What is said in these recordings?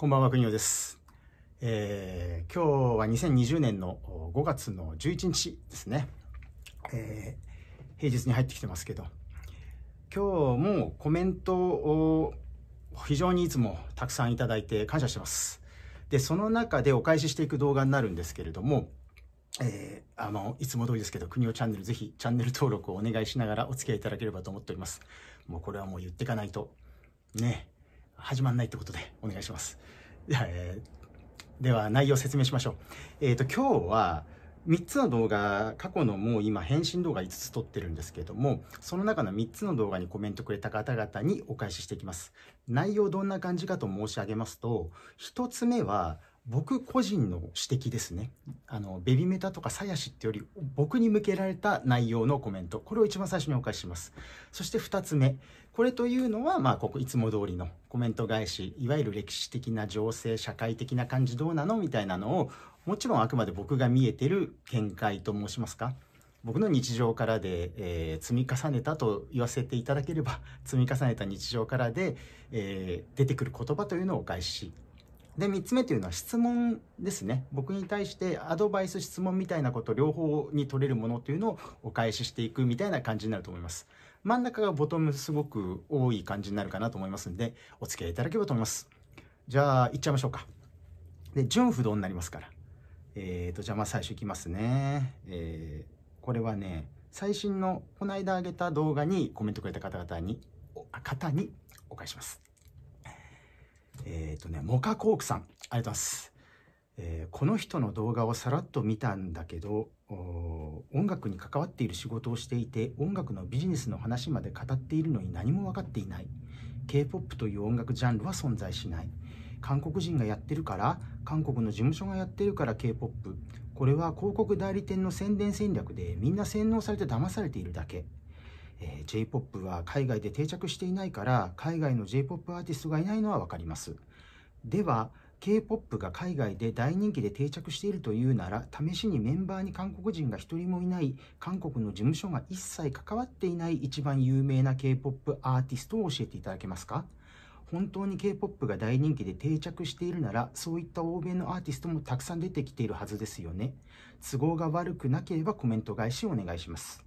こんばんは、国尾です。えー、今日は2020年の5月の11日ですね。えー、平日に入ってきてますけど、今日もコメントを非常にいつもたくさんいただいて感謝してます。で、その中でお返ししていく動画になるんですけれども、えー、あの、いつも通りですけど、国尾チャンネルぜひチャンネル登録をお願いしながらお付き合いいただければと思っております。もうこれはもう言ってかないと、ね、始まんないってことでお願いします。えー、では内容を説明しましょう。えっ、ー、と、今日は3つの動画、過去のもう今返信動画5つ撮ってるんですけれども、その中の3つの動画にコメントくれた方々にお返ししていきます。内容どんな感じかと申し上げますと、1つ目は、僕個人の指摘ですね。あの、ベビメタとかサヤシってより、僕に向けられた内容のコメント。これを一番最初にお返しします。そして二つ目。これというのは、まあ、ここいつも通りのコメント返し、いわゆる歴史的な情勢、社会的な感じどうなのみたいなのを、もちろんあくまで僕が見えてる見解と申しますか。僕の日常からで、えー、積み重ねたと言わせていただければ 積み重ねた日常からで、えー、出てくる言葉というのをお返しで、3つ目というのは質問ですね。僕に対してアドバイス、質問みたいなこと、両方に取れるものというのをお返ししていくみたいな感じになると思います。真ん中がボトムすごく多い感じになるかなと思いますんで、お付き合いいただければと思います。じゃあ、行っちゃいましょうか。で、純不動になりますから。えっ、ー、と、じゃあまあ最初いきますね。えー、これはね、最新のこの間あげた動画にコメントくれた方々に、方にお返します。えっ、ー、とね、モカコークさん、ありがとうございます。えー、この人の動画をさらっと見たんだけど音楽に関わっている仕事をしていて音楽のビジネスの話まで語っているのに何も分かっていない k p o p という音楽ジャンルは存在しない韓国人がやってるから韓国の事務所がやってるから k p o p これは広告代理店の宣伝戦略でみんな洗脳されて騙されているだけえー、J-POP は海外で定着していないから海外の J-POP アーティストがいないのは分かりますでは K-POP が海外で大人気で定着しているというなら試しにメンバーに韓国人が1人もいない韓国の事務所が一切関わっていない一番有名な K-POP アーティストを教えていただけますか本当に K-POP が大人気で定着しているならそういった欧米のアーティストもたくさん出てきているはずですよね都合が悪くなければコメント返しをお願いします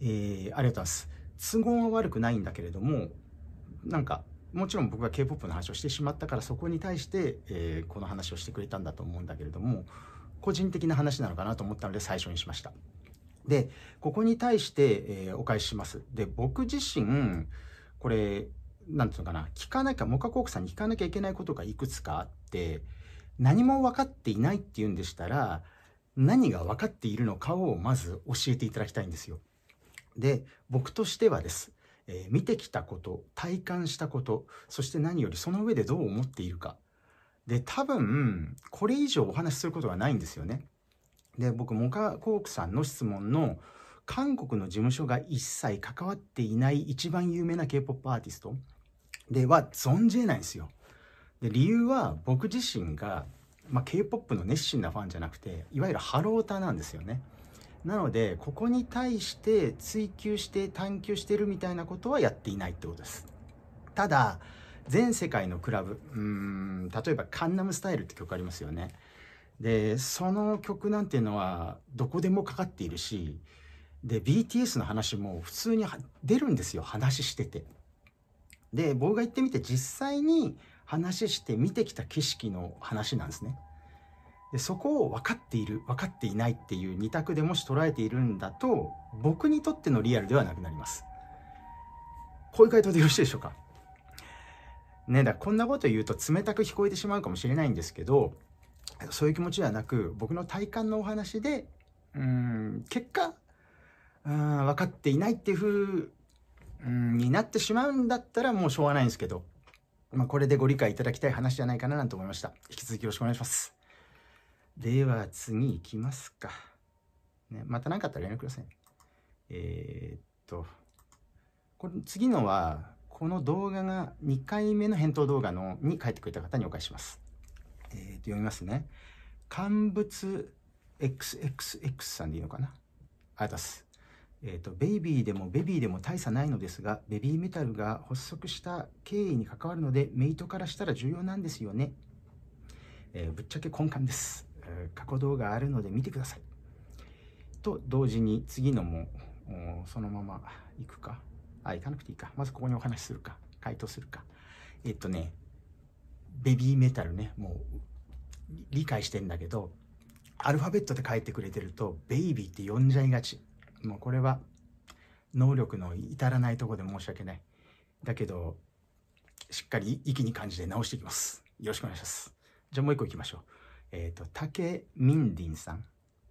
えー、ありがとうございます。都合は悪くないんだけれども、なんか、もちろん僕が K-POP の話をしてしまったから、そこに対して、えー、この話をしてくれたんだと思うんだけれども、個人的な話なのかなと思ったので最初にしました。で、ここに対して、えー、お返しします。で、僕自身、これ、なんていうのかな、聞かなきゃ、モカコークさんに聞かなきゃいけないことがいくつかあって、何も分かっていないっていうんでしたら、何が分かっているのかをまず教えていただきたいんですよ。で僕としてはです、えー、見てきたこと体感したことそして何よりその上でどう思っているかで多分これ以上お話しすることはないんですよね。で僕モカ・コークさんの質問の韓国の事務所が一切関わっていない一番有名な K-POP アーティストでは存じえないんですよ。で理由は僕自身が、まあ、K-POP の熱心なファンじゃなくていわゆるハロータなんですよね。なのでここに対して追求して探求してるみたいなことはやっていないってことですただ全世界のクラブうん例えば「カンナムスタイル」って曲ありますよねでその曲なんていうのはどこでもかかっているしで BTS の話も普通に出るんですよ話しててで僕が行ってみて実際に話して見てきた景色の話なんですねでそこを分かっている分かっていないっていう2択でもし捉えているんだと僕にとってのリアルではなくなりますこういう回答でよろしいでしょうかねだこんなこと言うと冷たく聞こえてしまうかもしれないんですけどそういう気持ちではなく僕の体感のお話でうん結果うん分かっていないっていうふうになってしまうんだったらもうしょうがないんですけど、まあ、これでご理解いただきたい話じゃないかななんて思いました引き続きよろしくお願いしますでは次行きますか。ね、また何かあったら連絡ください。えー、っと、これ次のは、この動画が2回目の返答動画のに書いてくれた方にお返しします。えー、っと、読みますね。乾物 XXX さんでいいのかなありがとうございます。えーと、とベイビーでもベビーでも大差ないのですがベビーメタルが発足した経緯に関わるのでメイトからしたら重要なんですよね、えー、ぶっちゃけ根幹です過去動画あるので見てください。と同時に次のもそのまま行くか。あ、行かなくていいか。まずここにお話しするか。回答するか。えっとね、ベビーメタルね、もう理解してんだけど、アルファベットで書いてくれてると、ベイビーって呼んじゃいがち。もうこれは能力の至らないとこで申し訳ない。だけど、しっかり意気に感じて直していきます。よろしくお願いします。じゃあもう一個いきましょう。えっ、ー、と、竹ミンディンさん。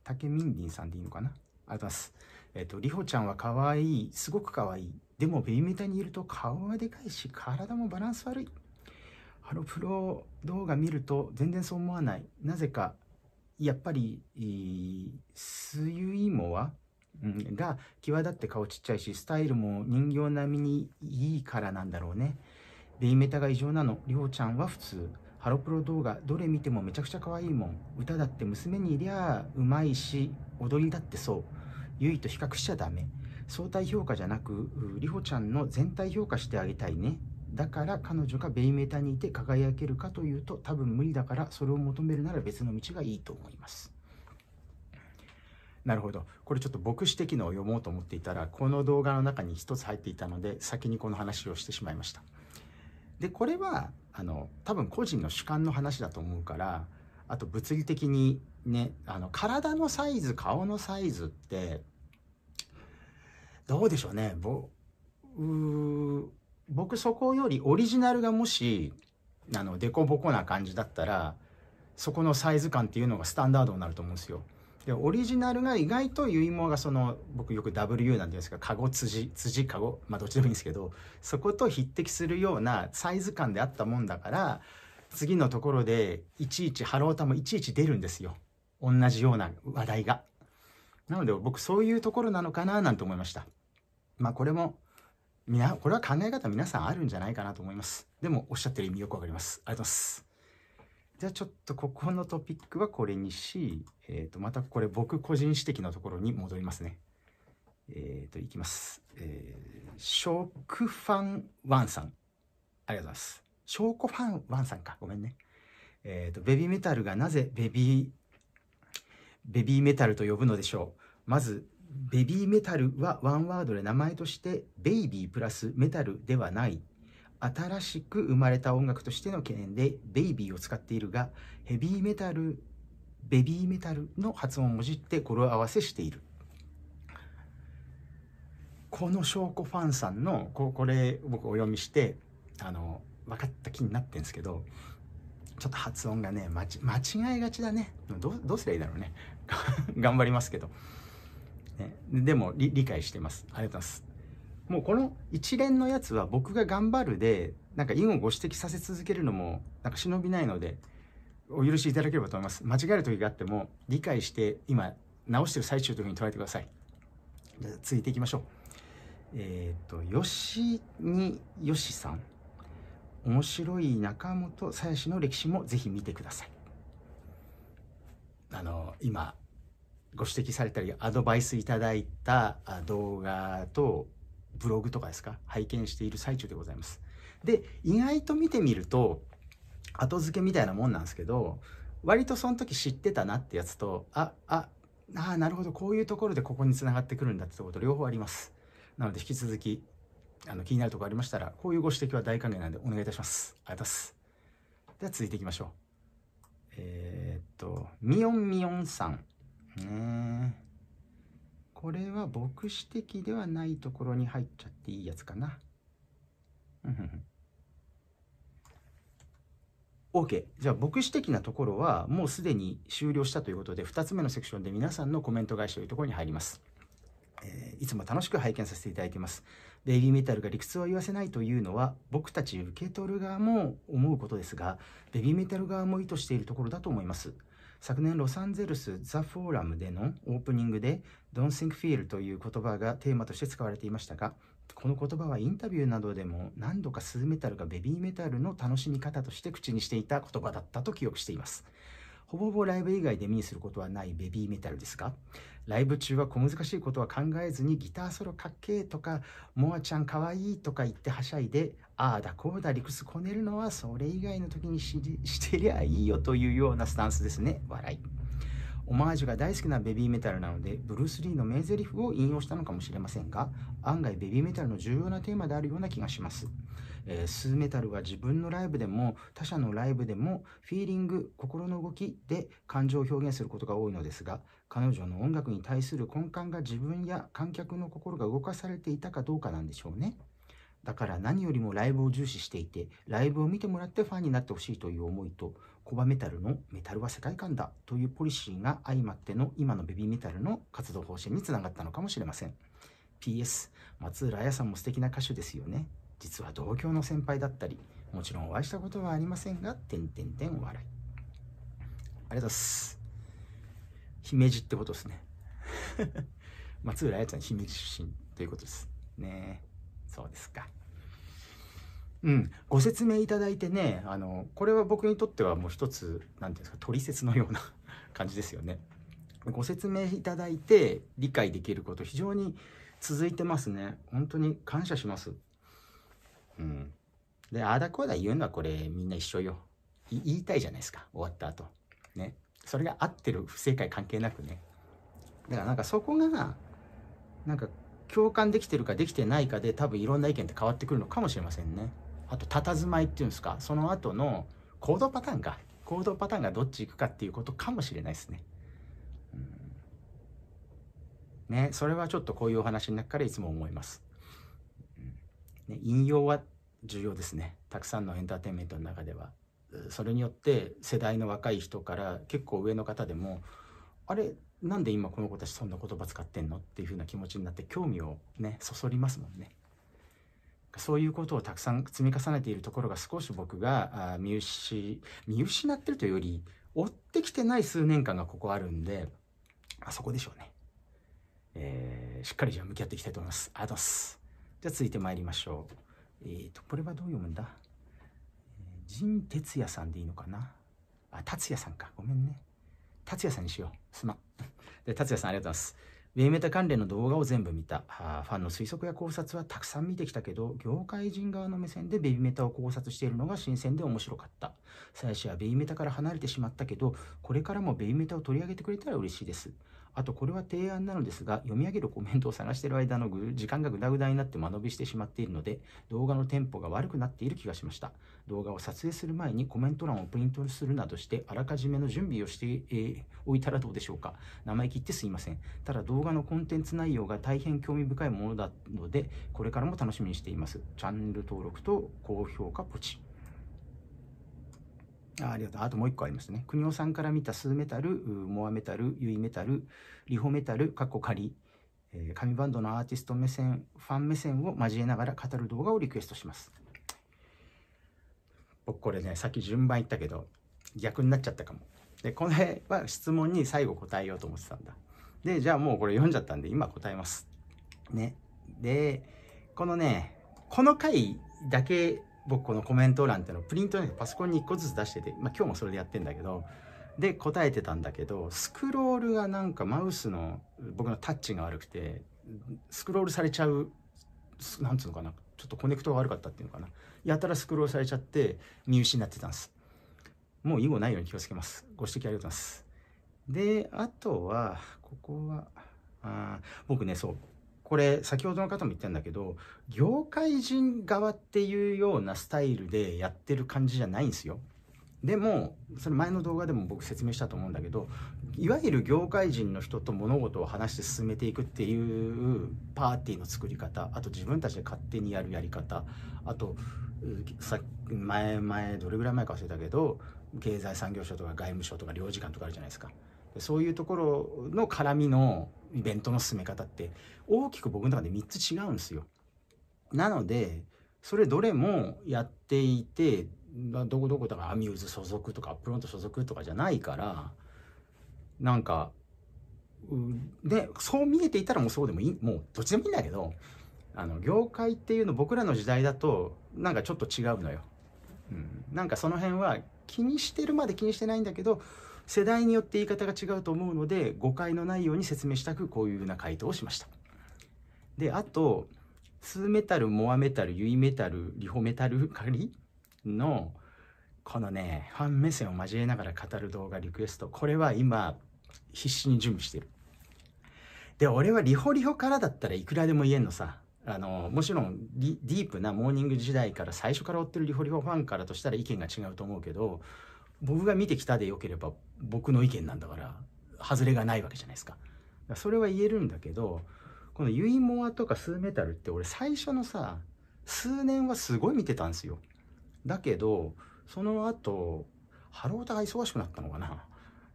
竹ミンディンさんでいいのかなありがとうございます。えっ、ー、と、りほちゃんは可愛い。すごく可愛い。でも、ベビーメタにいると顔はでかいし、体もバランス悪い。ハロプロ動画見ると全然そう思わない。なぜか、やっぱり、スユイモは、うん、が際立って顔ちっちゃいし、スタイルも人形並みにいいからなんだろうね。ベイメタが異常なの。りょちゃんは普通。ハロプロ動画どれ見てもめちゃくちゃ可愛いもん歌だって娘にいりゃうまいし踊りだってそうゆいと比較しちゃダメ相対評価じゃなくりほちゃんの全体評価してあげたいねだから彼女がベイメーターにいて輝けるかというと多分無理だからそれを求めるなら別の道がいいと思いますなるほどこれちょっと牧師的のを読もうと思っていたらこの動画の中に1つ入っていたので先にこの話をしてしまいましたでこれはあの多分個人の主観の話だと思うからあと物理的にねあの体のサイズ顔のサイズってどうでしょうねぼう僕そこよりオリジナルがもしあのデコボコな感じだったらそこのサイズ感っていうのがスタンダードになると思うんですよ。でオリジナルが意外と結もがその僕よく W なんていうんですか籠辻辻籠まあどっちでもいいんですけどそこと匹敵するようなサイズ感であったもんだから次のところでいちいちハロータもいちいち出るんですよ同じような話題が。なので僕そういうところなのかななんて思いました。まあこれもみなこれは考え方皆さんあるんじゃないかなと思います。でもおっしゃってる意味よくわかります。ありがとうございます。じゃあちょっとここのトピックはこれにし、えー、とまたこれ僕個人指摘のところに戻りますね。えっ、ー、と、いきます。えー、クファンワンさん。ありがとうございます。ショークファンワンさんか。ごめんね。えっ、ー、と、ベビーメタルがなぜベビー、ベビーメタルと呼ぶのでしょう。まず、ベビーメタルはワンワードで名前として、ベイビープラスメタルではない新しく生まれた音楽としての懸念でベイビーを使っているがヘビーメタルベビーメタルの発音をもじって語呂合わせしているこの証拠ファンさんのここれ僕お読みしてあの分かった気になってんですけどちょっと発音がね間違いがちだねどどうすりゃいいだろうね 頑張りますけど、ね、でも理解してますありがとうございますもうこの一連のやつは僕が頑張るでなんか因をご指摘させ続けるのもなんか忍びないのでお許しいただければと思います間違える時があっても理解して今直してる最中というふうに捉えてくださいじゃ続いていきましょうえっ、と、と吉によしさん面白い中本さやしの歴史もぜひ見てくださいあの今ご指摘されたりアドバイスいただいた動画とブログとかですか拝見している最中でございます。で、意外と見てみると、後付けみたいなもんなんですけど、割とその時知ってたなってやつと、あ、あ、ああ、なるほど、こういうところでここにつながってくるんだってこと両方あります。なので引き続き、あの気になるとこありましたら、こういうご指摘は大歓迎なんでお願いいたします。ありがとうございます。では続いていきましょう。えー、っと、みおんみおんさん。ねこれは牧師的ではないところに入っちゃっていいやつかな。OK。じゃあ、牧師的なところは、もうすでに終了したということで、2つ目のセクションで皆さんのコメント返しというところに入ります。えー、いつも楽しく拝見させていただいています。ベイビーメタルが理屈を言わせないというのは、僕たち受け取る側も思うことですが、ベビーメタル側も意図しているところだと思います。昨年ロサンゼルスザ・フォーラムでのオープニングで Don't Think Feel という言葉がテーマとして使われていましたがこの言葉はインタビューなどでも何度かスーメタルがベビーメタルの楽しみ方として口にしていた言葉だったと記憶していますほぼほぼライブ以外で目にすることはないベビーメタルですが、ライブ中は小難しいことは考えずにギターソロかっけーとか、モアちゃんかわいいとか言ってはしゃいで、ああだこうだ理屈こねるのはそれ以外の時にししてりゃいいよというようなスタンスですね笑いオマージュが大好きなベビーメタルなのでブルース・リーの名台詞を引用したのかもしれませんが案外ベビーメタルの重要なテーマであるような気がします、えー、スーメタルは自分のライブでも他者のライブでもフィーリング心の動きで感情を表現することが多いのですが彼女の音楽に対する根幹が自分や観客の心が動かされていたかどうかなんでしょうねだから何よりもライブを重視していて、ライブを見てもらってファンになってほしいという思いと、コバメタルのメタルは世界観だというポリシーが相まっての今のベビーメタルの活動方針につながったのかもしれません。PS、松浦彩さんも素敵な歌手ですよね。実は同郷の先輩だったり、もちろんお会いしたことはありませんが、てんてんてんお笑い。ありがとうございます。姫路ってことですね。松浦彩ちゃん姫路出身ということです。ねえ。そうですか。うん、ご説明いただいてねあのこれは僕にとってはもう一つ何て言うんですか取説のような 感じですよね。ご説明いただいて理解できること非常に続いてますね。本当に感謝します。うん。で、あーだこーだ言うのはこれみんな一緒よ。言いたいじゃないですか。終わった後。ね。それが合ってる不正解関係なくね。だからなんかそこが、なんか共感できてるかできてないかで多分いろんな意見って変わってくるのかもしれませんねあと佇まいっていうんですかその後の行動パターンか行動パターンがどっち行くかっていうことかもしれないですね、うん、ねそれはちょっとこういうお話の中からいつも思います、ね、引用は重要ですねたくさんのエンターテインメントの中ではそれによって世代の若い人から結構上の方でもあれなんで今この子たちそんな言葉使ってんのっていうふうな気持ちになって興味をねそそりますもんね。そういうことをたくさん積み重ねているところが少し僕が見失見失ってるというより追ってきてない数年間がここあるんであそこでしょうね、えー、しっかりじゃあ向き合っていきたいと思いますありがとうございますじゃあ続いて参りましょうえっ、ー、とこれはどう読むんだ陣哲也さんでいいのかなあ達也さんかごめんね達也さんにしよう。すまん。で、達也さんありがとうございます。ウェイメタ関連の動画を全部見たあ。ファンの推測や考察はたくさん見てきたけど、業界人側の目線でベビメタを考察しているのが新鮮で面白かった。最初はベビメタから離れてしまったけど、これからもベビメタを取り上げてくれたら嬉しいです。あとこれは提案なのですが、読み上げるコメントを探している間の時間がぐだぐだになって間延びしてしまっているので、動画のテンポが悪くなっている気がしました。動画を撮影する前にコメント欄をプリントするなどして、あらかじめの準備をして、えー、おいたらどうでしょうか。名前切ってすいません。ただ動画のコンテンツ内容が大変興味深いものなので、これからも楽しみにしています。チャンネル登録と高評価ポチ。あありがとう。あともう一個ありましたね。国尾さんから見たスーメタル、モアメタル、ユイメタル、リホメタル、カッコ仮、えー、紙バンドのアーティスト目線、ファン目線を交えながら語る動画をリクエストします。僕これね、さっき順番言ったけど、逆になっちゃったかも。で、この辺は質問に最後答えようと思ってたんだ。で、じゃあもうこれ読んじゃったんで、今答えます。ね。で、このね、この回だけ僕このコメント欄っていうのをプリントにパソコンに1個ずつ出してて、まあ、今日もそれでやってんだけどで答えてたんだけどスクロールがなんかマウスの僕のタッチが悪くてスクロールされちゃうなんつうのかなちょっとコネクトが悪かったっていうのかなやたらスクロールされちゃって見失ってたんですもう以後ないように気をつけますご指摘ありがとうございますであとはここはあ僕ねそうこれ先ほどの方も言ったんだけど業界人側っていうようなスタイルでやってる感じじゃないんですよでもそれ前の動画でも僕説明したと思うんだけどいわゆる業界人の人と物事を話して進めていくっていうパーティーの作り方あと自分たちで勝手にやるやり方あとさ前前どれぐらい前か忘れたけど経済産業省とか外務省とか領事館とかあるじゃないですかそういうところの絡みのイベントの進め方って大きく僕の中で3つ違うんですよ。なのでそれどれもやっていてどこどこだからアミューズ所属とかアップロード所属とかじゃないからなんかでそう見えていたらもうそうでもいいもうどっちでもいいんだけどあの業界っていうの僕らの時代だとなんかちょっと違うのよ。うん、なんかその辺は気にしてるまで気にしてないんだけど世代によって言い方が違うと思うので誤解のないように説明したくこういうふうな回答をしました。であとスーメタルモアメタルユイメタルリホメタル仮のこのねファン目線を交えながら語る動画リクエストこれは今必死に準備してる。で俺はリホリホからだったらいくらでも言えんのさ。あのもちろんディープなモーニング時代から最初から追ってるリホリホファンからとしたら意見が違うと思うけど僕が見てきたでよければ僕の意見なんだから外れがないわけじゃないですか。かそれは言えるんだけどこのユイモアとかスーメタルって俺最初のさ数年はすごい見てたんですよ。だけどその後ハロータが忙しくなったのかな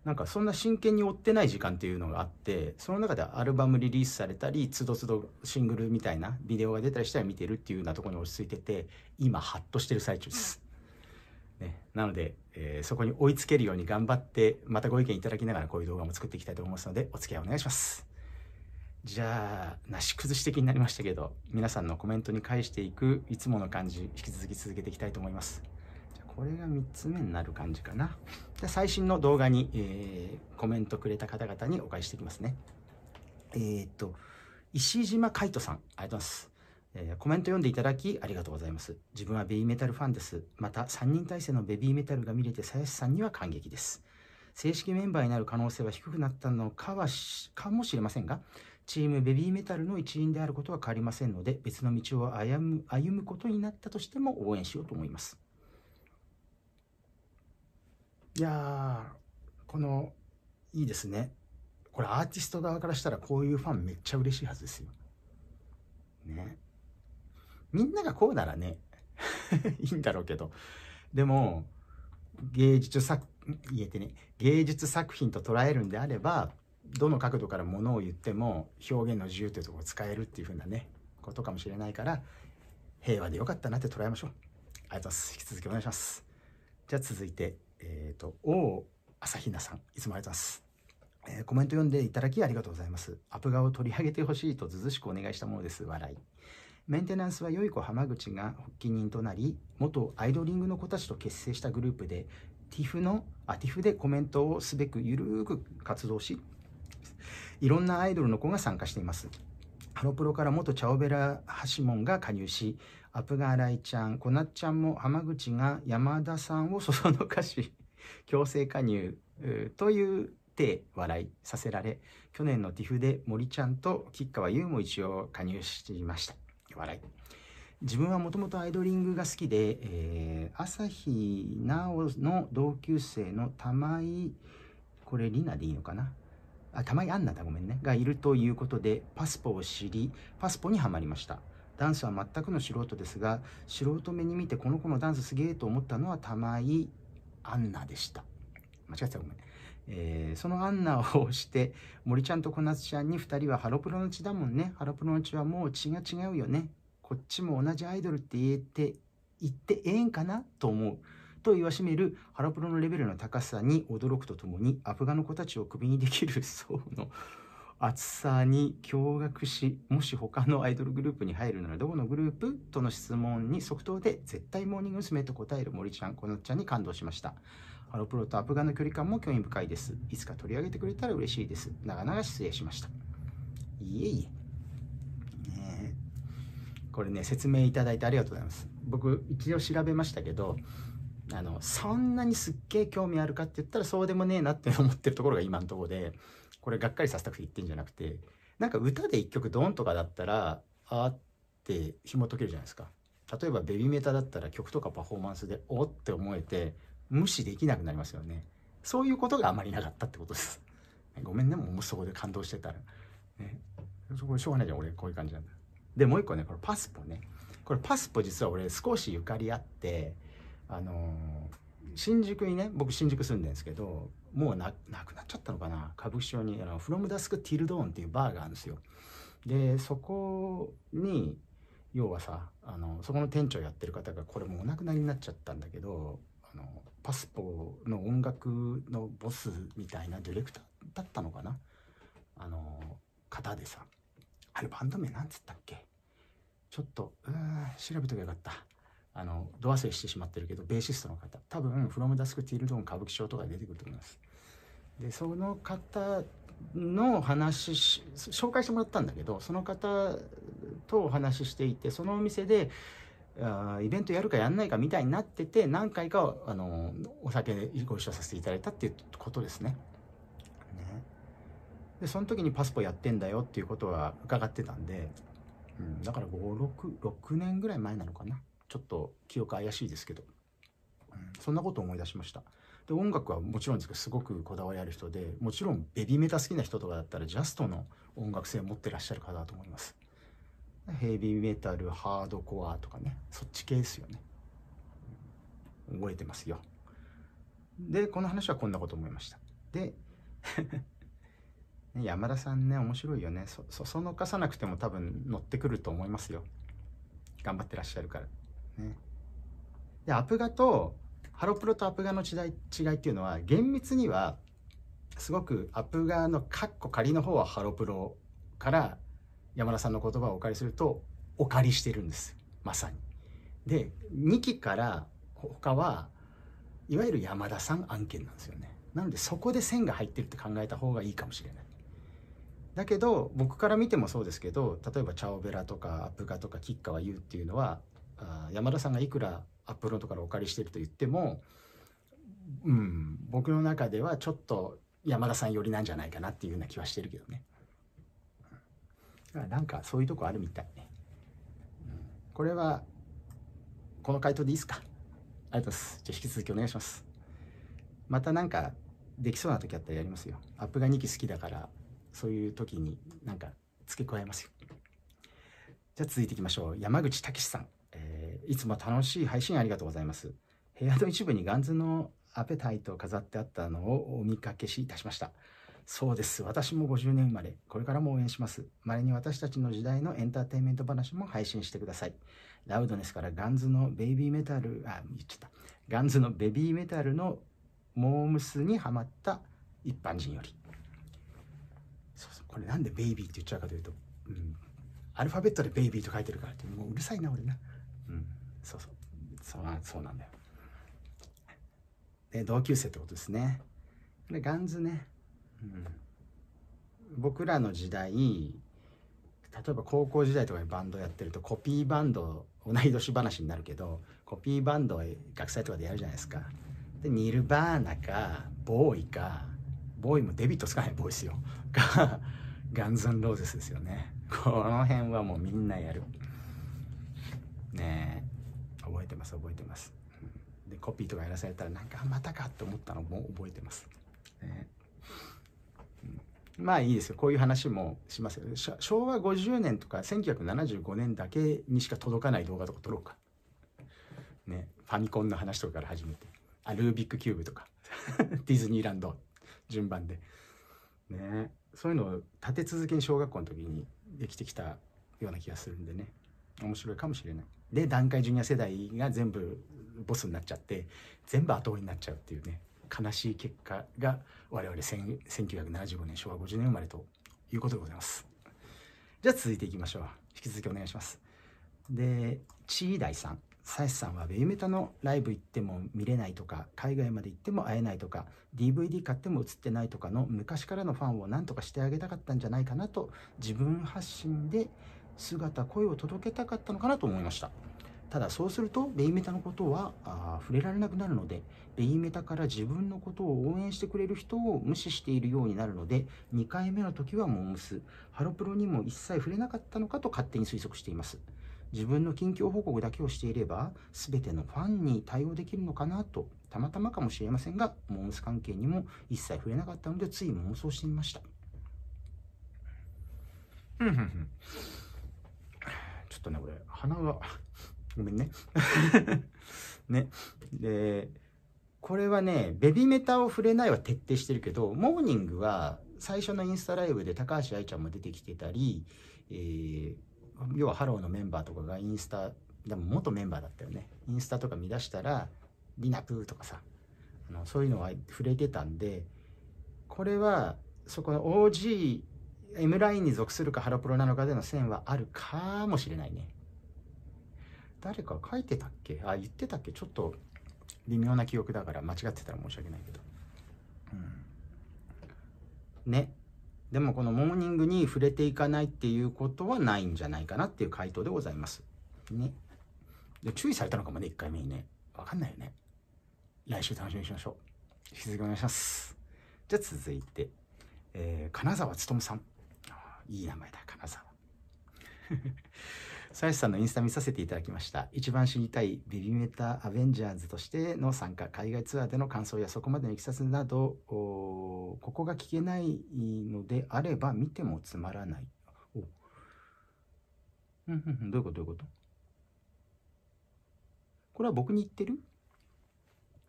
なんかそんな真剣に追ってない時間っていうのがあってその中でアルバムリリースされたりつどつどシングルみたいなビデオが出たりしたら見てるっていうようなとこに落ち着いてて今ハッとしてる最中です。ね、なので、えー、そこに追いつけるように頑張って、またご意見いただきながらこういう動画も作っていきたいと思いますので、お付き合いお願いします。じゃあ、なし崩し的になりましたけど、皆さんのコメントに返していく、いつもの感じ、引き続き続けていきたいと思います。じゃこれが3つ目になる感じかな。じゃ最新の動画に、えー、コメントくれた方々にお返ししていきますね。えー、っと、石島海人さん、ありがとうございます。えー、コメント読んでいただきありがとうございます。自分はベビーメタルファンです。また3人体制のベビーメタルが見れて、鞘師さんには感激です。正式メンバーになる可能性は低くなったのかはかもしれませんが、チームベビーメタルの一員であることは変わりませんので、別の道を歩む歩むことになったとしても応援しようと思います。いやこの、いいですね。これアーティスト側からしたらこういうファンめっちゃ嬉しいはずですよ。ね。みんながこうならね いいんだろうけどでも芸術作言えてね芸術作品と捉えるんであればどの角度からものを言っても表現の自由というところを使えるっていうふうなねことかもしれないから平和でよかったなって捉えましょうありがとうございます引き続きお願いしますじゃあ続いてえっ、ー、と王朝比奈さんいつもありがとうございますえー、コメント読んでいただきありがとうございます。アプガを取り上げてほしいとずずしくお願いしたものです。笑い。メンテナンスは良い子浜口が発起人となり元アイドリングの子たちと結成したグループで TIFF のあティフでコメントをすべくゆるく活動しいろんなアイドルの子が参加していますハロプロから元チャオベラハシモンが加入しアプガーライちゃんコナッちゃんも浜口が山田さんをそそのかし強制加入という手笑いさせられ去年の TIFF で森ちゃんと吉川優も一応加入していました笑い。自分はもともとアイドリングが好きで、えー、朝日奈央の同級生の玉井、これリナでいいのかなあ、玉井アンナだ、ごめんね。がいるということで、パスポを知り、パスポにはまりました。ダンスは全くの素人ですが、素人目に見てこの子のダンスすげえと思ったのは玉井アンナでした。間違ってたごめん。えー、そのアンナをして森ちゃんと小夏ちゃんに2人はハロプロの血だもんねハロプロの血はもう血が違うよねこっちも同じアイドルって言えて言ってええんかなと思うと言わしめるハロプロのレベルの高さに驚くとともにアフガの子たちをクビにできる層の 厚さに驚愕しもし他のアイドルグループに入るならどこのグループとの質問に即答で絶対モーニング娘。と答える森ちゃんこ夏ちゃんに感動しましたハロプロとアプガの距離感も興味深いです。いつか取り上げてくれたら嬉しいです。長々失礼しました。いえいえ。ね、これね、説明いただいてありがとうございます。僕、一応調べましたけど、あの、そんなにすっげえ興味あるかって言ったらそうでもねえなって思ってるところが今のところで、これがっかりさせたくて言ってんじゃなくて、なんか歌で一曲ドンとかだったら、あーって紐解けるじゃないですか。例えばベビーメタだったら曲とかパフォーマンスでおって思えて無視できなくなりますよねそういうことがあまりなかったってことですごめんねもうそこで感動してたらねそこしょうがないじゃん俺こういう感じなんだでもう一個ねこれパスポねこれパスポ実は俺少しゆかりあってあのー、新宿にね僕新宿住んでるんですけどもうなくなっちゃったのかな歌舞伎町にあのフロムダスクティルドーンっていうバーがあるんですよでそこに要はさあのそこの店長やってる方がこれもうお亡くなりになっちゃったんだけどのパスポの音楽のボスみたいなディレクターだったのかなあの方でさあれバンド名なんつったっけちょっとうん調べとけばよかったあのド忘れしてしまってるけどベーシストの方多分「フロムダスクティルドン歌舞伎町」とかで出てくると思いますでその方の話紹介してもらったんだけどその方とお話ししていてそのお店でイベントやるかやんないかみたいになってて何回かあのお酒でご一緒させていただいたっていうことですね。ねでその時にパスポやってんだよっていうことは伺ってたんで、うん、だから566年ぐらい前なのかなちょっと記憶怪しいですけど、うん、そんなことを思い出しました。で音楽はもちろんですけどすごくこだわりある人でもちろんベビーメタ好きな人とかだったらジャストの音楽性を持ってらっしゃる方だと思います。ヘビーメタルハードコアとかねそっち系ですよね覚えてますよでこの話はこんなこと思いましたで 山田さんね面白いよねそそそのかさなくても多分乗ってくると思いますよ頑張ってらっしゃるからねでアプガとハロプロとアプガの違い違いっていうのは厳密にはすごくアプガのカッコ仮の方はハロプロから山田さんの言葉をお借りするとお借りしてるんですまさに。で2期から他はいわゆる山田さん案件なんですよね。なのでそこで線が入ってるって考えた方がいいかもしれない。だけど僕から見てもそうですけど例えばチャオベラとかアップガとか吉川優っていうのはあ山田さんがいくらアップロードからお借りしてると言っても、うん、僕の中ではちょっと山田さん寄りなんじゃないかなっていうような気はしてるけどね。だからなんかそういうとこあるみたいね、うん、これはこの回答でいいですかありがとうございますじゃあ引き続きお願いしますまたなんかできそうな時あったらやりますよアップが2期好きだからそういう時になんか付け加えますよじゃあ続いていきましょう山口武さん、えー、いつも楽しい配信ありがとうございます部屋の一部にガンズのアペタイトを飾ってあったのをお見かけしいたしましたそうです。私も50年生まれ。これからも応援します。まれに私たちの時代のエンターテインメント話も配信してください。ラウドネスからガンズのベイビーメタル、あ、言っちゃった。ガンズのベビーメタルのモームスにはまった一般人より。そうそう。これなんでベイビーって言っちゃうかというと、うん、アルファベットでベイビーと書いてるからって、もううるさいな、俺な。うん。そうそう。そうなそうなんだよ。で、同級生ってことですね。で、ガンズね。うん、僕らの時代例えば高校時代とかにバンドやってるとコピーバンド同い年話になるけどコピーバンド学祭とかでやるじゃないですかでニルバーナかボーイかボーイもデビットつかないボーイですよがガンズンローゼスですよねこの辺はもうみんなやるねえ覚えてます覚えてますでコピーとかやらされたらなんかまたかって思ったのも覚えてます、ねまあいいですよ。こういう話もしますよ。昭和50年とか1975年だけにしか届かない動画とか撮ろうか。ね。ファミコンの話とかから始めて。あ、ルービックキューブとか。ディズニーランド。順番で。ね。そういうのを立て続けに小学校の時にできてきたような気がするんでね。面白いかもしれない。で、団塊ジュニア世代が全部ボスになっちゃって、全部後追いになっちゃうっていうね。悲しい結果が我々1975年昭和50年生まれということでございますじゃあ続いていきましょう引き続きお願いしますで地位大さんさイスさんはベイメタのライブ行っても見れないとか海外まで行っても会えないとか DVD 買っても映ってないとかの昔からのファンを何とかしてあげたかったんじゃないかなと自分発信で姿声を届けたかったのかなと思いましたただそうするとベイメタのことはあ触れられなくなるのでベイメタから自分のことを応援してくれる人を無視しているようになるので2回目の時はモームスハロプロにも一切触れなかったのかと勝手に推測しています自分の近況報告だけをしていれば全てのファンに対応できるのかなとたまたまかもしれませんがモームス関係にも一切触れなかったのでつい妄想してみましたちょっとねこれ鼻がごめんね ねでこれはねベビメタを触れないは徹底してるけどモーニングは最初のインスタライブで高橋愛ちゃんも出てきてたり、えー、要はハローのメンバーとかがインスタでも元メンバーだったよねインスタとか見出したらリナプーとかさあのそういうのは触れてたんでこれはそこの OG M ラインに属するかハロプロなのかでの線はあるかもしれないね。誰か書いてたっけあ、言ってたっけちょっと微妙な記憶だから間違ってたら申し訳ないけど。うん、ね。でもこのモーニングに触れていかないっていうことはないんじゃないかなっていう回答でございます。ね。で注意されたのかもね、1回目にね。わかんないよね。来週楽しみにしましょう。引き続きお願いします。じゃあ続いて、えー、金沢勉さん。いい名前だ、金沢。さやしさんのインスタ見させていただきました。一番知りたいビビメタアベンジャーズとしての参加、海外ツアーでの感想やそこまでのいきさつなど、ここが聞けないのであれば見てもつまらない。どういうことどういうことこれは僕に言ってる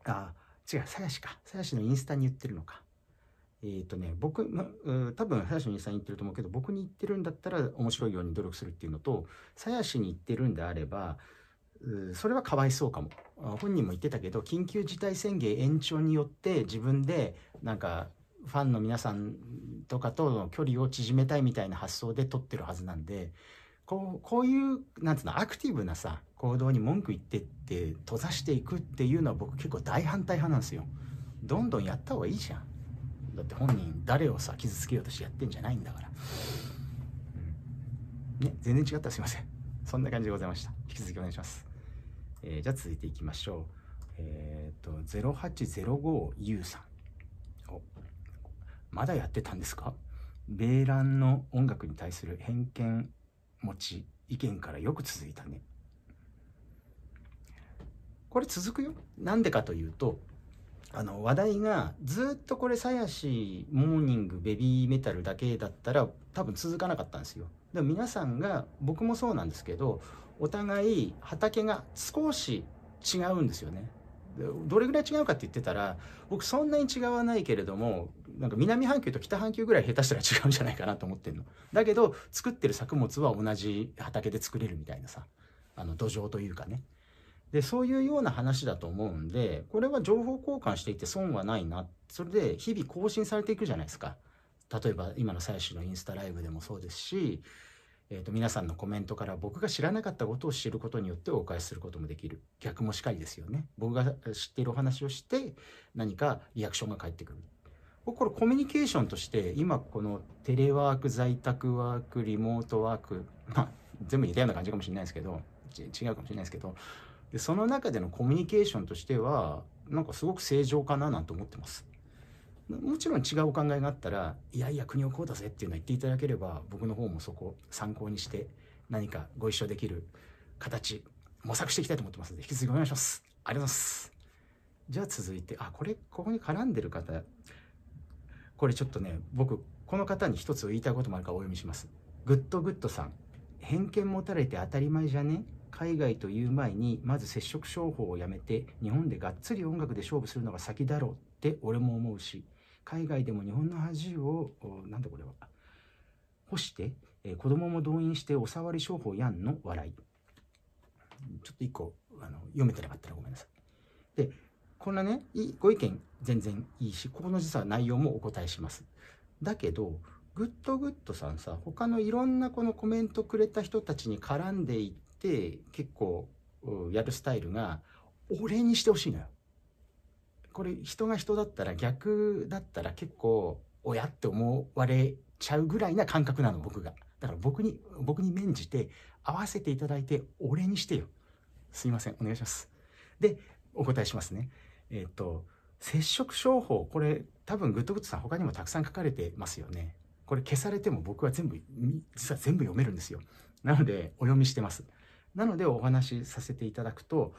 ああ、違う、さやしか。さやしのインスタに言ってるのか。えっ、ー、とね、僕、多分、林兄さん言ってると思うけど、僕に言ってるんだったら面白いように努力するっていうのと、鞘師に言ってるんであれば、それはかわいそうかも。本人も言ってたけど、緊急事態宣言延長によって自分で、なんか、ファンの皆さんとかとの距離を縮めたいみたいな発想で取ってるはずなんで、こう、こういう、なんつうの、アクティブなさ、行動に文句言ってって、閉ざしていくっていうのは僕結構大反対派なんですよ。どんどんやった方がいいじゃん。だって本人誰をさ傷つけようとしてやってんじゃないんだから、うん、ね全然違ったらすいませんそんな感じでございました引き続きお願いします、えー、じゃあ続いていきましょうえっ、と 0805U さんおまだやってたんですか米ンの音楽に対する偏見持ち意見からよく続いたねこれ続くよなんでかというとあの話題がずっとこれ鞘師モーニングベビーメタルだけだったら多分続かなかったんですよでも皆さんが僕もそうなんですけどお互い畑が少し違うんですよねどれぐらい違うかって言ってたら僕そんなに違わないけれどもなんか南半球と北半球ぐらい下手したら違うんじゃないかなと思ってるのだけど作ってる作物は同じ畑で作れるみたいなさあの土壌というかねでそういうような話だと思うんでこれは情報交換していて損はないなそれで日々更新されていくじゃないですか例えば今の最初のインスタライブでもそうですし、えー、と皆さんのコメントから僕が知らなかったことを知ることによってお返しすることもできる逆もしかりですよね僕が知っているお話をして何かリアクションが返ってくるこれコミュニケーションとして今このテレワーク在宅ワークリモートワークまあ全部似たような感じかもしれないですけど違うかもしれないですけどでその中でのコミュニケーションとしてはなんかすごく正常かななんて思ってますもちろん違うお考えがあったらいやいや国をこうだぜっていうのは言っていただければ僕の方もそこ参考にして何かご一緒できる形模索していきたいと思ってますので引き続きお願いしますありがとうございますじゃあ続いてあこれここに絡んでる方これちょっとね僕この方に一つ言いたいこともあるからお読みしますグッドグッドさん偏見持たれて当たり前じゃね海外という前にまず接触商法をやめて日本でがっつり音楽で勝負するのが先だろうって俺も思うし海外でも日本の恥をなんだこれは干して、えー、子供も動員しておさわり商法やんの笑いちょっと一個あの読めてなかったらごめんなさいでこんなねご意見全然いいしここの実は内容もお答えしますだけどグッドグッドさんさ他のいろんなこのコメントくれた人たちに絡んでいってって結構やるスタイルが俺にしてほしいのよ。これ人が人だったら逆だったら結構親って思われちゃうぐらいな感覚なの僕が。だから僕に僕に免じて合わせていただいて俺にしてよ。すいませんお願いします。でお答えしますね。えっ、ー、と接触商法これ多分グッドグッドさん他にもたくさん書かれてますよね。これ消されても僕は全部実は全部読めるんですよ。なのでお読みしてます。なのでお話しさせていただくと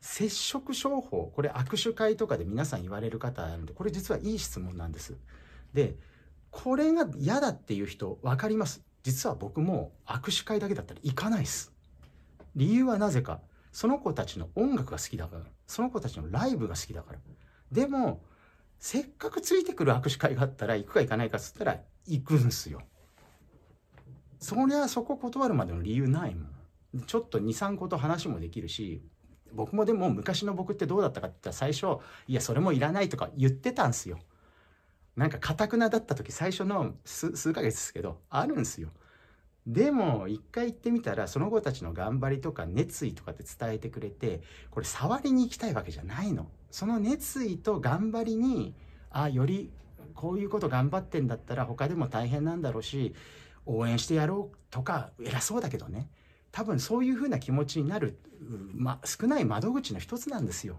接触商法これ握手会とかで皆さん言われる方るんでこれ実はいい質問なんです。でこれが嫌だっていう人分かります実は僕も握手会だけだったら行かないです理由はなぜかその子たちの音楽が好きだからその子たちのライブが好きだからでもせっかくついてくる握手会があったら行くか行かないかっつったら行くんすよそりゃそこ断るまでの理由ないもんちょっと23個と話もできるし僕もでも昔の僕ってどうだったかって言ったら最初いやそれもいらないとか言ってたんすよなんかかたくなだった時最初の数ヶ月ですけどあるんすよでも一回行ってみたらその子たちの頑張りとか熱意とかって伝えてくれてこれ触りに行きたいわけじゃないのその熱意と頑張りにあよりこういうこと頑張ってんだったら他でも大変なんだろうし応援してやろうとか偉そうだけどね多分そういうふうな気持ちになる、ま、少ない窓口の一つなんですよ。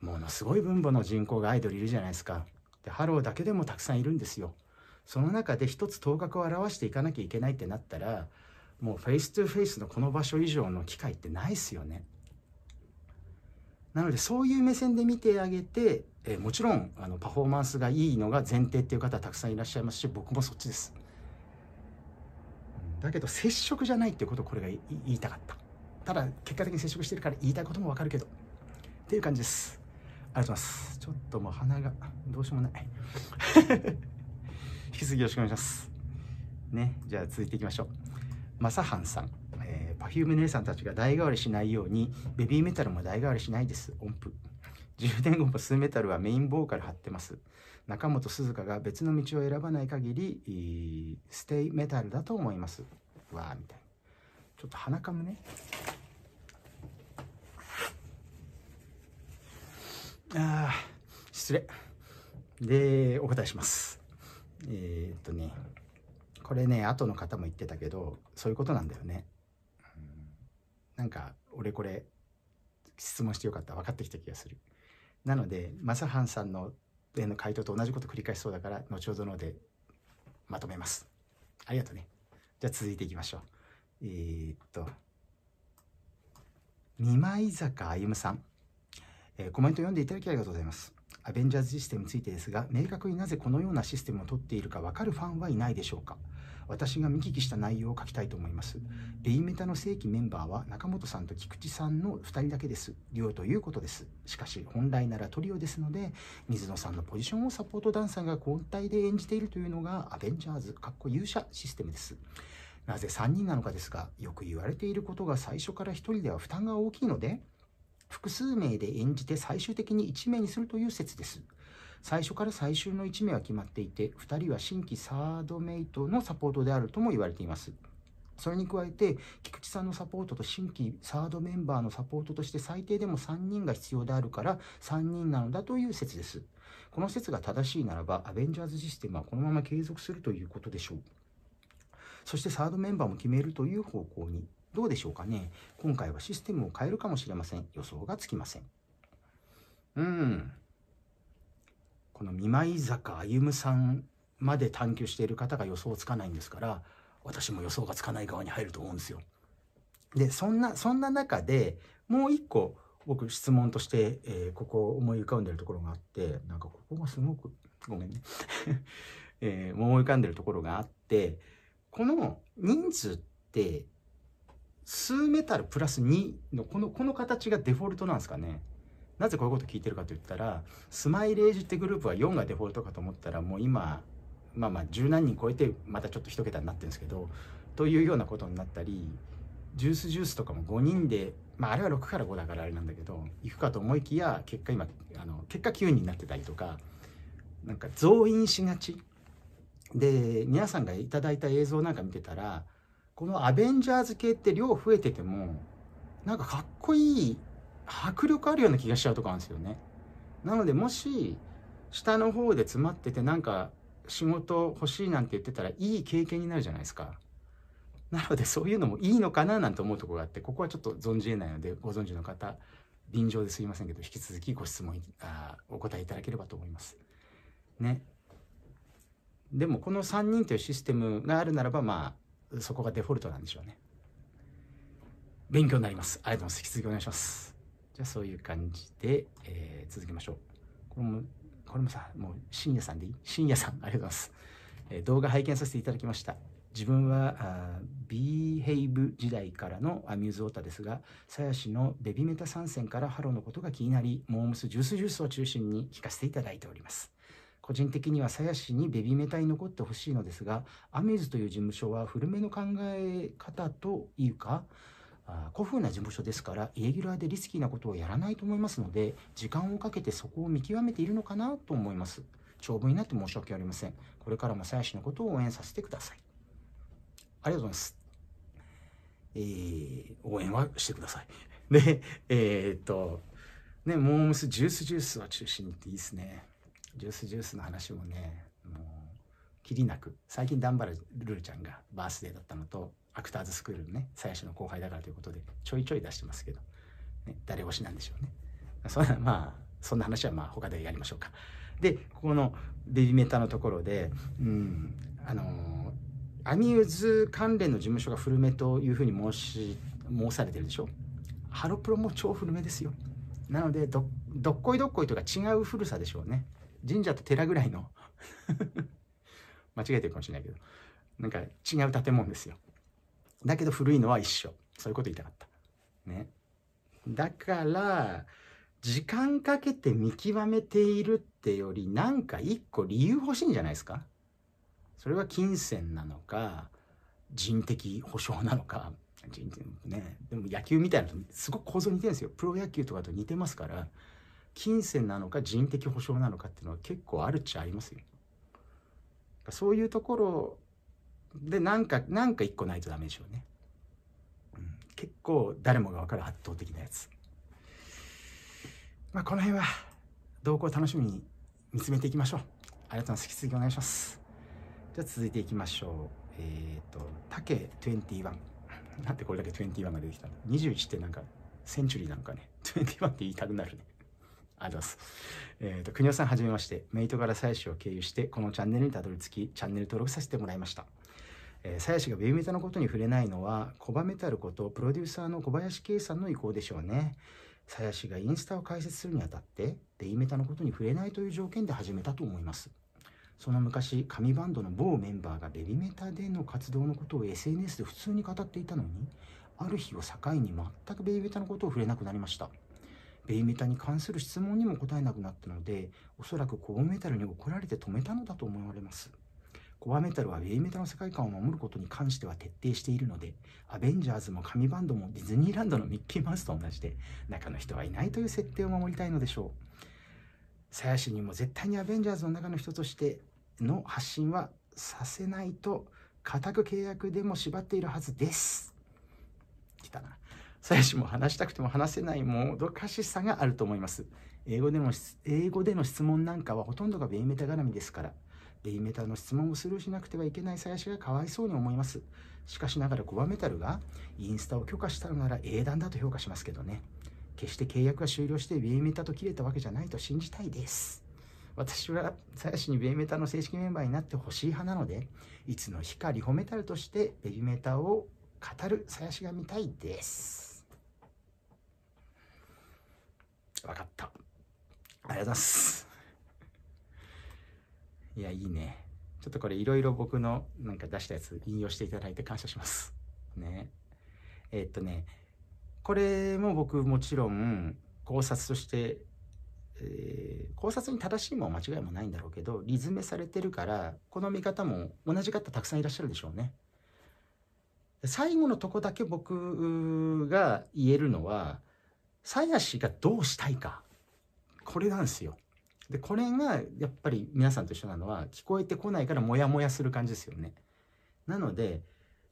ものすごい分母の人口がアイドルいるじゃないですか。でハローだけでもたくさんいるんですよ。その中で一つ頭角を表していかなきゃいけないってなったらもうフェイストゥフェイスのこの場所以上の機会ってないっすよね。なのでそういう目線で見てあげてえもちろんあのパフォーマンスがいいのが前提っていう方たくさんいらっしゃいますし僕もそっちです。だけど接触じゃないってことをこれが言いたかったただ結果的に接触してるから言いたいこともわかるけどっていう感じですありがとうございますちょっともう鼻がどうしようもない 引き続きよろしくお願いしますねじゃあ続いていきましょうマサハンさんえ Perfume 姉さんたちが代替わりしないようにベビーメタルも代替わりしないです音符10年後もスーメタルはメインボーカル貼ってます中本鈴香が別の道を選ばない限りステイメタルだと思いますわあみたいなちょっと鼻かむねあ失礼でお答えしますえー、っとねこれね後の方も言ってたけどそういうことなんだよね、なんか俺これ質問してよかった分かってきた気がするなので正半さんのでの回答と同じこと繰り返しそうだから後ほどのでまとめますありがとうねじゃあ続いていきましょうえー、っと二枚坂歩さん、えー、コメント読んでいただきありがとうございますアベンジャーズシステムについてですが明確になぜこのようなシステムを取っているか分かるファンはいないでしょうか私が見聞きした内容を書きたいと思います。レイメタの正規メンバーは中本さんと菊池さんの2人だけです。量ということです。しかし、本来ならトリオですので、水野さんのポジションをサポートダンサーが交代で演じているというのが、アベンジャーズ、かっこ勇者システムです。なぜ3人なのかですが、よく言われていることが最初から1人では負担が大きいので、複数名で演じて最終的に1名にするという説です。最初から最終の1名は決まっていて2人は新規サードメイトのサポートであるとも言われていますそれに加えて菊池さんのサポートと新規サードメンバーのサポートとして最低でも3人が必要であるから3人なのだという説ですこの説が正しいならばアベンジャーズシステムはこのまま継続するということでしょうそしてサードメンバーも決めるという方向にどうでしょうかね今回はシステムを変えるかもしれません予想がつきませんうんこの見舞坂歩さんまで探求している方が予想つかないんですから私も予想がつかない側に入ると思うんですよ。でそんなそんな中でもう一個僕質問として、えー、ここ思い浮かんでるところがあってなんかここがすごくごめんね、えー、思い浮かんでるところがあってこの人数って数メタルプラス2のこのこの形がデフォルトなんですかねなぜこういうこと聞いてるかと言ったらスマイレージってグループは4がデフォルトかと思ったらもう今まあまあ十何人超えてまたちょっと1桁になってるんですけどというようなことになったりジュースジュースとかも5人で、まあ、あれは6から5だからあれなんだけど行くかと思いきや結果今あの結果9人になってたりとかなんか増員しがちで皆さんがいただいた映像なんか見てたらこのアベンジャーズ系って量増えててもなんかかっこいい迫力あるような気がしちゃうとこあるんですよね。なのでもし下の方で詰まっててなんか仕事欲しいなんて言ってたらいい経験になるじゃないですか。なのでそういうのもいいのかななんて思うとこがあってここはちょっと存じえないのでご存知の方便乗ですいませんけど引き続きご質問あお答えいただければと思います。ね。でもこの3人というシステムがあるならばまあそこがデフォルトなんでしょうね。勉強になります。ありがとうございます。引き続きお願いします。じゃあそういう感じで、えー、続けましょう。これも、これもさ、もう深夜さんでいい深夜さん、ありがとうございます。えー、動画拝見させていただきました。自分はあビーヘイブ時代からのアミューズオータですが、鞘師のベビメタ参戦からハロのことが気になり、モームスジュースジュースを中心に聞かせていただいております。個人的には鞘師にベビメタに残ってほしいのですが、アミューズという事務所は古めの考え方というか、古風な事務所ですからイレギュラーでリスキーなことをやらないと思いますので時間をかけてそこを見極めているのかなと思います長文になって申し訳ありませんこれからも妻子のことを応援させてくださいありがとうございますえー、応援はしてください でえー、っとねモームスジュースジュースは中心にっていいですねジュースジュースの話もねもうきりなく最近ダンバルルルちゃんがバースデーだったのとアクターズスクールのね鞘師の後輩だからということでちょいちょい出してますけど、ね、誰推しなんでしょうねそんなまあそんな話はまあ他でやりましょうかでここのベビメーターのところでうんあのー、アミューズ関連の事務所が古めというふうに申し申されてるでしょハロプロも超古めですよなのでどどっこいどっこいとか違う古さでしょうね神社と寺ぐらいの 間違えてるかもしれないけどなんか違う建物ですよだけど古いのは一緒そういうこと言いたかったねだから時間かけて見極めているってよりなんか一個理由欲しいんじゃないですかそれは金銭なのか人的保障なのか人的ねでも野球みたいなのすごく構造似てるんですよプロ野球とかと似てますから金銭なのか人的保障なのかっていうのは結構あるっちゃありますよそういうところでなんかなんか一個ないとダメでしょうね、うん、結構誰もが分かる圧倒的なやつまあこの辺は動向を楽しみに見つめていきましょうあいます。引き続きお願いしますじゃあ続いていきましょうえっ、ー、と竹21なんでこれだけ21が出てきたの21ってなんかセンチュリーなんかね21って言いたくなるねありがとうございます。えっ、ー、と、国尾さんはじめまして、メイトから採取を経由して、このチャンネルにたどり着き、チャンネル登録させてもらいました。え鞘師がベビメタのことに触れないのは拒めたることプロデューサーの小林圭さんの意向でしょうね鞘師がインスタを開設するにあたってベビメタのことに触れないという条件で始めたと思いますその昔紙バンドの某メンバーがベビメタでの活動のことを SNS で普通に語っていたのにある日を境に全くベイメタのことを触れなくなりましたベイメタに関する質問にも答えなくなったのでおそらくコーメタルに怒られて止めたのだと思われますコアメタルはベイメタの世界観を守ることに関しては徹底しているので、アベンジャーズも紙バンドもディズニーランドのミッキーマウスと同じで、中の人はいないという設定を守りたいのでしょう。鞘師にも絶対にアベンジャーズの中の人としての発信はさせないと、固く契約でも縛っているはずです。来たな。鞘師も話したくても話せないもどかしさがあると思います。英語での英語での質問なんかはほとんどがベイメタ絡みですから、ベイメタの質問をスルーしなくてはいけない鞘師がかわいそうに思います。しかしながらコバメタルがインスタを許可したのなら英断だと評価しますけどね。決して契約が終了してベイメタと切れたわけじゃないと信じたいです。私は鞘師にベイメタの正式メンバーになってほしい派なので、いつの日かリホメタルとしてベイメタを語る鞘師が見たいです。わかった。ありがとうございます。いや、いいね。ちょっとこれいろいろ僕のなんか出したやつ引用していただいて感謝します。ね。えー、っとね、これも僕もちろん考察として、えー、考察に正しいも間違いもないんだろうけど、リズメされてるから、この見方も同じ方たくさんいらっしゃるでしょうね。最後のとこだけ僕が言えるのは、鞘師がどうしたいか。これなんですよ。でこれがやっぱり皆さんと一緒なのは聞こえてこないからモヤモヤする感じですよね。なので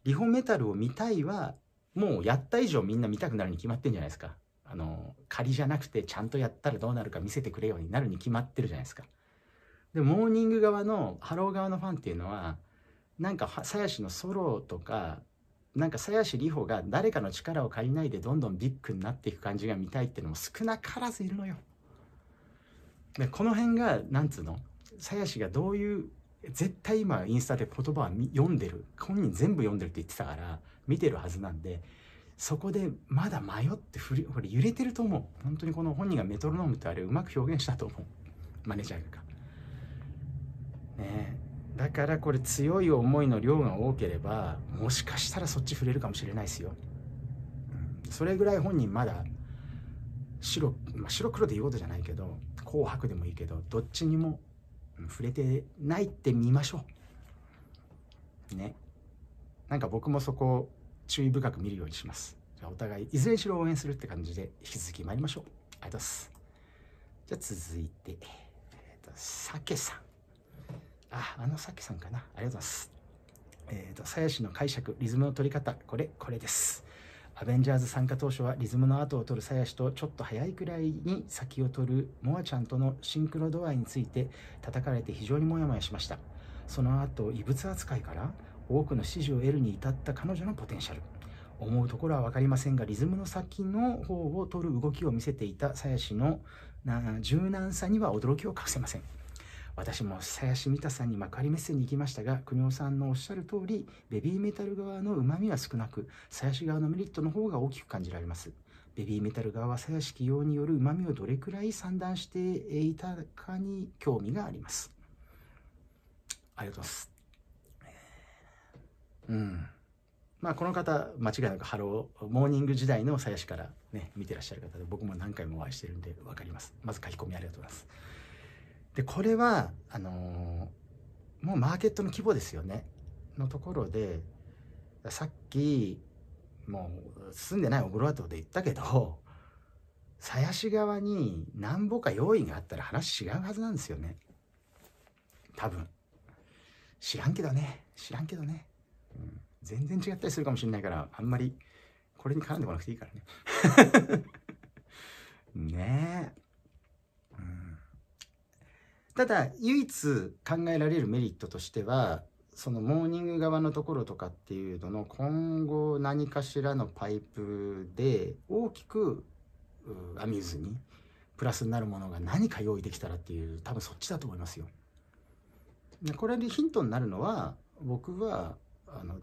リホメタルを見たいはもうやった以上みんな見たくなるに決まってんじゃないですか。あの仮じゃなくてちゃんとやったらどうなるか見せてくれようになるに決まってるじゃないですか。でモーニング側のハロー側のファンっていうのはなんか鞘師のソロとかなんか鞘師里帆が誰かの力を借りないでどんどんビッグになっていく感じが見たいっていうのも少なからずいるのよ。でこの辺がなんつうの鞘師がどういう絶対今インスタで言葉は読んでる本人全部読んでるって言ってたから見てるはずなんでそこでまだ迷ってふりこれ揺れてると思う本当にこの本人がメトロノームってあれうまく表現したと思うマネージャーが。ねだからこれ強い思いの量が多ければもしかしたらそっち触れるかもしれないですよ。それぐらい本人まだ白、まあ、白黒で言うことじゃないけど紅白でもいいけどどっちにも触れてないって見ましょうねなんか僕もそこを注意深く見るようにしますじゃあお互いいずれにしろ応援するって感じで引き続き参りましょうありがとうございますじゃあ続いてえっ、ー、と鮭さんああのさけさんかなありがとうございますえっ、ー、と鞘師の解釈リズムの取り方これこれですアベンジャーズ参加当初はリズムの後を取る鞘師とちょっと早いくらいに先を取るモアちゃんとのシンクロ度合いについて叩かれて非常にモヤモヤしましたその後異物扱いから多くの支持を得るに至った彼女のポテンシャル思うところは分かりませんがリズムの先の方を取る動きを見せていた鞘師の柔軟さには驚きを隠せません私も鞘師三田さんに幕張メッセに行きましたが国尾さんのおっしゃる通りベビーメタル側の旨味は少なく鞘師側のメリットの方が大きく感じられますベビーメタル側は鞘師起用による旨味をどれくらい算段していたかに興味がありますありがとうございますうんまあこの方間違いなくハローモーニング時代の鞘師からね見てらっしゃる方で僕も何回もお会いしてるんで分かりますまず書き込みありがとうございますでこれはあのー、もうマーケットの規模ですよねのところでさっきもう住んでないオブロで言ったけど鞘師側になんぼか用意があったら話違うはずなんですよね多分知らんけどね知らんけどね、うん、全然違ったりするかもしれないからあんまりこれに絡んでこなくていいからね ねえただ唯一考えられるメリットとしてはそのモーニング側のところとかっていうのの今後何かしらのパイプで大きくアミューズにプラスになるものが何か用意できたらっていう多分そっちだと思いますよ。これでヒントになるのは僕はあの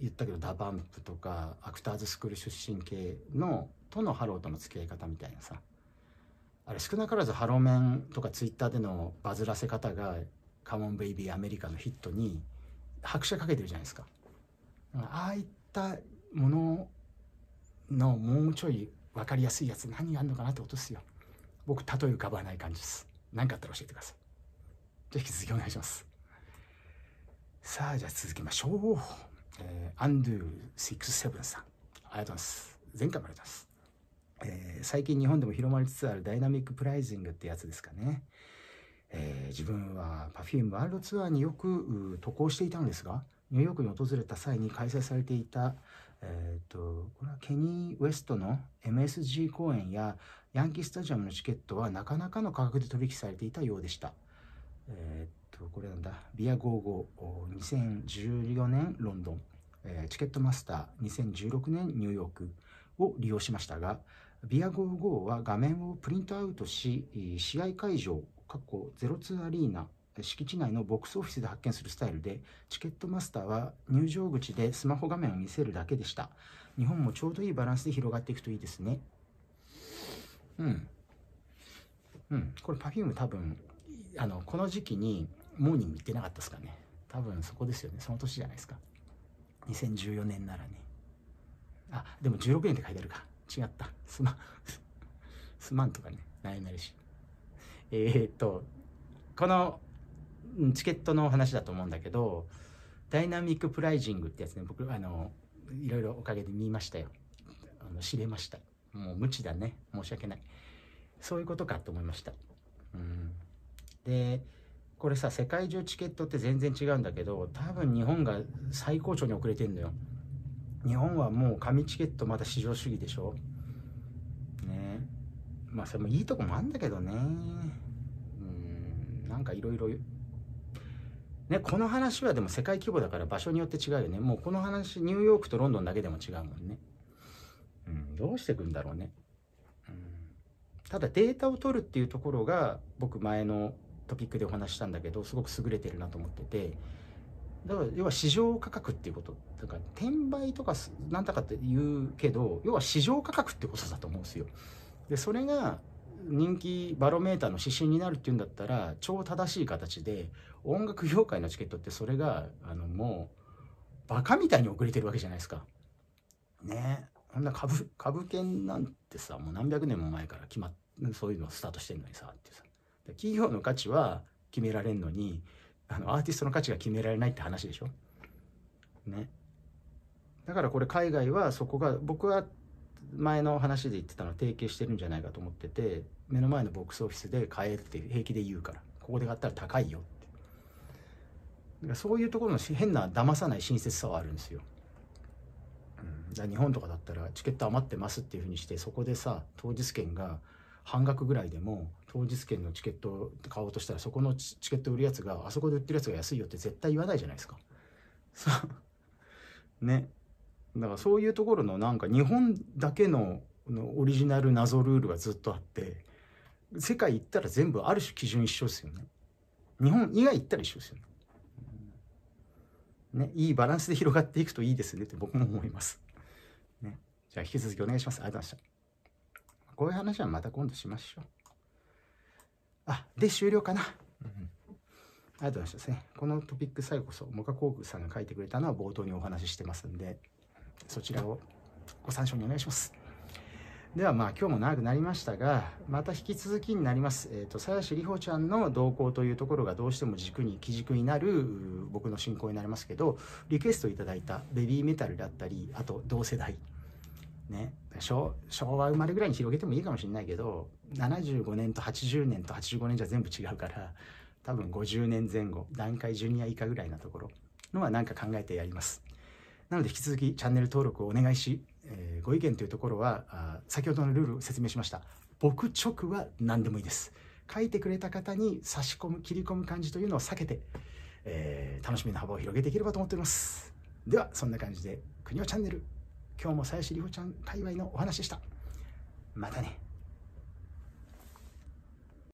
言ったけどダバンプとかアクターズスクール出身系のとのハローとの付き合い方みたいなさあれ少なからずハロメンとかツイッターでのバズらせ方が「カモンベイビーアメリカ」のヒットに拍車かけてるじゃないですか。ああいったもののもうちょい分かりやすいやつ何があるのかなってことですよ。僕例え浮かばない感じです。何かあったら教えてください。じゃ引き続きお願いします。さあじゃあ続きましょう。えー、ドゥー6 7さんありがとうございます。前回もありがとうございます。えー、最近日本でも広まりつつあるダイナミックプライジングってやつですかね。えー、自分は Perfume ワールドツアーによく渡航していたんですが、ニューヨークに訪れた際に開催されていた、えーと、これはケニー・ウェストの MSG 公演やヤンキースタジアムのチケットはなかなかの価格で取引されていたようでした。えー、っと、これなんだ。ビア552014年ロンドン、えー、チケットマスター2016年ニューヨークを利用しましたが、ビア55は画面をプリントアウトし、試合会場、括弧02アリーナ、敷地内のボックスオフィスで発見するスタイルで、チケットマスターは入場口でスマホ画面を見せるだけでした。日本もちょうどいいバランスで広がっていくといいですね。うん。うん。これ Perfume 多分、あの、この時期にモーニング行ってなかったですかね。多分そこですよね。その年じゃないですか。2014年ならね。あ、でも16年って書いてあるか。違った。すまん。すまんとかね、ないなるし。えー、っと、このチケットの話だと思うんだけど、ダイナミックプライジングってやつね、僕、あの、いろいろおかげで見ましたよ。あの知れました。もう無知だね。申し訳ない。そういうことかと思いました。うん、で、これさ、世界中チケットって全然違うんだけど、多分日本が最高潮に遅れてんのよ。日本はもう紙チケットまた至上主義でしょねまあそれもいいとこもあんだけどねうんなんかいろいろねこの話はでも世界規模だから場所によって違うよねもうこの話ニューヨークとロンドンだけでも違うもんねうんどうしてくんだろうねうんただデータを取るっていうところが僕前のトピックでお話したんだけどすごく優れてるなと思っててだから要は市場価格っていうことだから転売とかなんだかって言うけど要は市場価格ってことだと思うんですよ。でそれが人気バロメーターの指針になるっていうんだったら超正しい形で音楽業界のチケットってそれがあのもうバカみたいに遅れてるわけじゃないですか。ねこんな株株券なんてさもう何百年も前から決まっそういうのをスタートしてんのにさってさ企業の価値は決められんのにあのアーティストの価値が決められないって話でしょ。ね。だからこれ海外はそこが僕は前の話で言ってたのは提携してるんじゃないかと思ってて目の前のボックスオフィスで買えって平気で言うからここで買ったら高いよってだからそういうところの変な騙さない親切さはあるんですよ、うん、だ日本とかだったらチケット余ってますっていうふうにしてそこでさ当日券が半額ぐらいでも当日券のチケットを買おうとしたらそこのチケット売るやつがあそこで売ってるやつが安いよって絶対言わないじゃないですか。ね。だからそういうところのなんか日本だけののオリジナル謎ルールがずっとあって世界行ったら全部ある種基準一緒ですよね。日本以外行ったら一緒ですよね。ね、いいバランスで広がっていくといいですねって僕も思います。ね、じゃあ引き続きお願いします。ありがとうございました。こういう話はまた今度しましょう。あ、で終了かな。うんありがとうございましたこのトピック最後こそ、モカ工具さんが書いてくれたのは冒頭にお話ししてますんで、そちらをご参照にお願いします。ではまあ今日も長くなりましたが、また引き続きになります。えっ、ー、と、鞘師里帆ちゃんの動向というところがどうしても軸に、基軸になる僕の進行になりますけど、リクエストいただいたベビーメタルだったり、あと同世代。ね、昭和生まれぐらいに広げてもいいかもしれないけど75年と80年と85年じゃ全部違うから多分50年前後段階ジュニア以下ぐらいなところのは何か考えてやりますなので引き続きチャンネル登録をお願いし、えー、ご意見というところはあ先ほどのルールを説明しました僕直は何でもいいです書いてくれた方に差し込む切り込む感じというのを避けて、えー、楽しみの幅を広げていければと思っておりますではそんな感じで国をチャンネル今日も鞘師里帆ちゃん界隈のお話でしたまたね